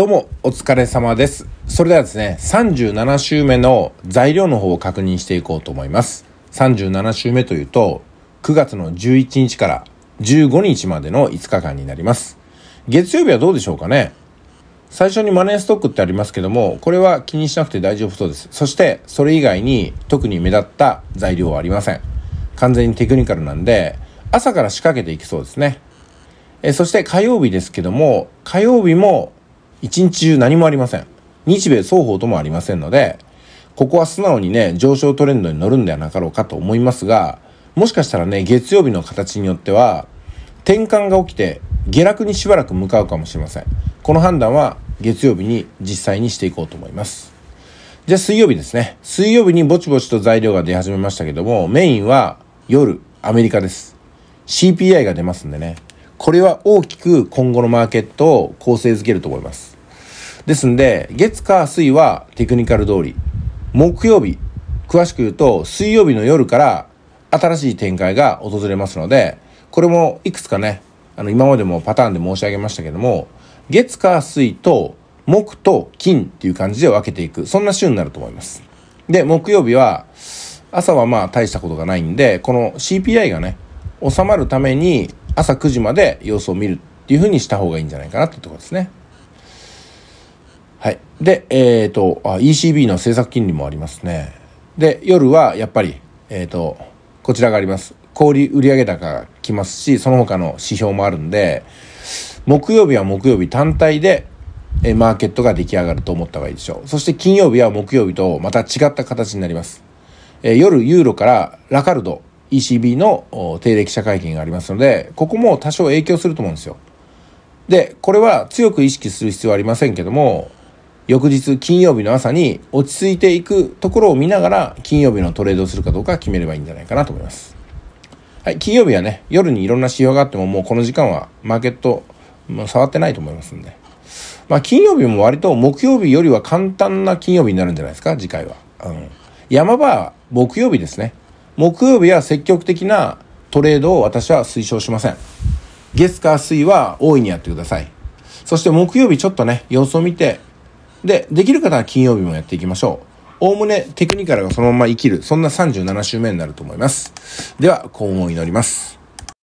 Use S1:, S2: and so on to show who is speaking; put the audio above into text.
S1: どうも、お疲れ様です。それではですね、37週目の材料の方を確認していこうと思います。37週目というと、9月の11日から15日までの5日間になります。月曜日はどうでしょうかね最初にマネーストックってありますけども、これは気にしなくて大丈夫そうです。そして、それ以外に特に目立った材料はありません。完全にテクニカルなんで、朝から仕掛けていきそうですね。えそして火曜日ですけども、火曜日も一日中何もありません。日米双方ともありませんので、ここは素直にね、上昇トレンドに乗るんではなかろうかと思いますが、もしかしたらね、月曜日の形によっては、転換が起きて、下落にしばらく向かうかもしれません。この判断は月曜日に実際にしていこうと思います。じゃあ水曜日ですね。水曜日にぼちぼちと材料が出始めましたけども、メインは夜、アメリカです。CPI が出ますんでね。これは大きく今後のマーケットを構成づけると思います。ですんで、月火水はテクニカル通り、木曜日、詳しく言うと水曜日の夜から新しい展開が訪れますので、これもいくつかね、あの今までもパターンで申し上げましたけども、月火水と木と金っていう感じで分けていく、そんな週になると思います。で、木曜日は、朝はまあ大したことがないんで、この CPI がね、収まるために朝9時まで様子を見るっていうふうにした方がいいんじゃないかなってところですね。はい。で、えっ、ー、と、ECB の政策金利もありますね。で、夜はやっぱり、えっ、ー、と、こちらがあります。小売売上高が来ますし、その他の指標もあるんで、木曜日は木曜日単体で、えマーケットが出来上がると思った方がいいでしょう。そして金曜日は木曜日とまた違った形になります。えー、夜ユーロからラカルド ECB の定例記者会見がありますので、ここも多少影響すると思うんですよ。で、これは強く意識する必要はありませんけども、翌日金曜日の朝に落ち着いていくところを見ながら金曜日のトレードをするかどうか決めればいいんじゃないかなと思います。はい、金曜日はね、夜にいろんな指標があってももうこの時間はマーケット、まあ、触ってないと思いますんで。まあ金曜日も割と木曜日よりは簡単な金曜日になるんじゃないですか、次回は。うん。山場は木曜日ですね。木曜日は積極的なトレードを私は推奨しません。月火水は大いにやってください。そして木曜日ちょっとね、様子を見て、で、できる方は金曜日もやっていきましょう。おおむねテクニカルがそのまま生きる、そんな37週目になると思います。では、幸運を祈ります。